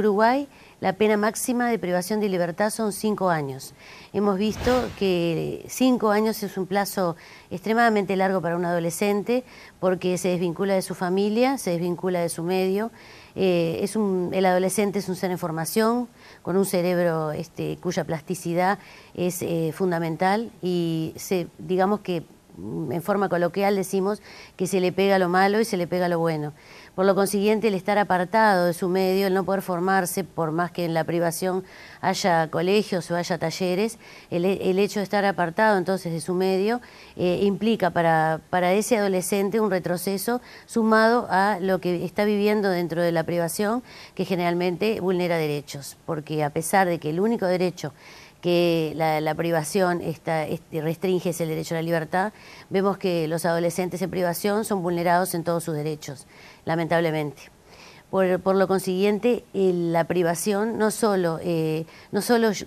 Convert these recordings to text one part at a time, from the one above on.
Uruguay la pena máxima de privación de libertad son cinco años. Hemos visto que cinco años es un plazo extremadamente largo para un adolescente porque se desvincula de su familia, se desvincula de su medio. Eh, es el adolescente es un ser en formación, con un cerebro este, cuya plasticidad es eh, fundamental y se, digamos que Mm, en forma coloquial decimos que se le pega lo malo y se le pega lo bueno. Por lo consiguiente, el estar apartado de su medio, el no poder formarse, por más que en la privación haya colegios o haya talleres, el, hecho de estar apartado entonces de su medio eh, implica para, para ese adolescente un retroceso sumado a lo que está viviendo dentro de la privación, que generalmente vulnera derechos, porque a pesar de que el único derecho que la, privación restringe el derecho a la libertad, vemos que los adolescentes en privación son vulnerados en todos sus derechos, lamentablemente. Por, lo consiguiente, eh, la privación no solo, eh, no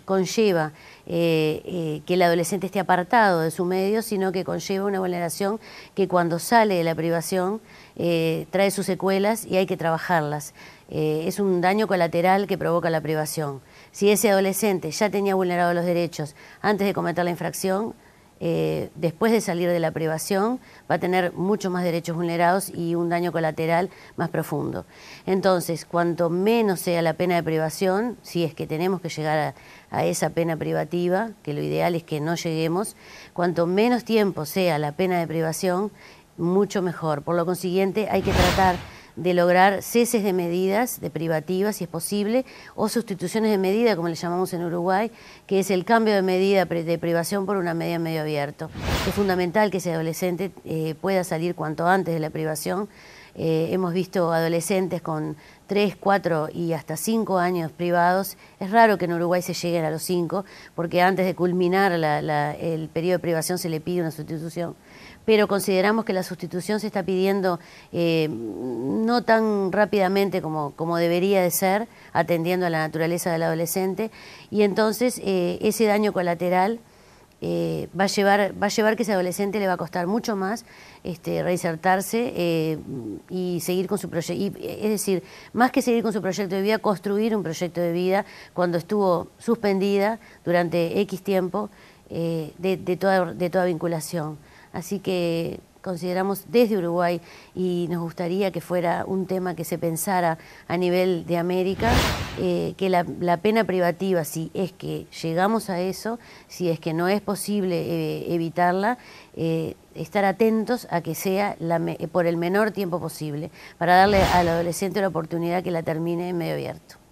conlleva eh, que el adolescente esté apartado de su medio, sino que conlleva una vulneración que cuando sale de la privación trae sus secuelas y hay que trabajarlas. es un daño colateral que provoca la privación. Si ese adolescente ya tenía vulnerados los derechos antes de cometer la infracción, eh, después de salir de la privación, va a tener muchos más derechos vulnerados y un daño colateral más profundo. Entonces, cuanto menos sea la pena de privación, si es que tenemos que llegar a esa pena privativa, que lo ideal es que no lleguemos, cuanto menos tiempo sea la pena de privación, mucho mejor. Por lo consiguiente, hay que tratar de lograr ceses de medidas, de privativas si es posible, o sustituciones de medida, como le llamamos en Uruguay, que es el cambio de medida de privación por una medida medio abierto. Es fundamental que ese adolescente eh, pueda salir cuanto antes de la privación eh, hemos visto adolescentes con 3, 4 y hasta 5 años privados. Es raro que en Uruguay se lleguen a los 5, porque antes de culminar el periodo de privación se le pide una sustitución. Pero consideramos que la sustitución se está pidiendo eh, no tan rápidamente como, debería de ser, atendiendo a la naturaleza del adolescente, y entonces eh, ese daño colateral eh, va, a llevar, va a llevar que ese adolescente le va a costar mucho más este, reinsertarse eh, y seguir con su proyecto. Eh, es decir, más que seguir con su proyecto de vida, construir un proyecto de vida cuando estuvo suspendida durante X tiempo de, de, toda, de toda vinculación. Así que consideramos desde Uruguay y nos gustaría que fuera un tema que se pensara a nivel de América, eh, que la, pena privativa, si es que llegamos a eso, si es que no es posible eh, evitarla, eh, estar atentos a que sea por el menor tiempo posible, para darle al adolescente la oportunidad que la termine en medio abierto.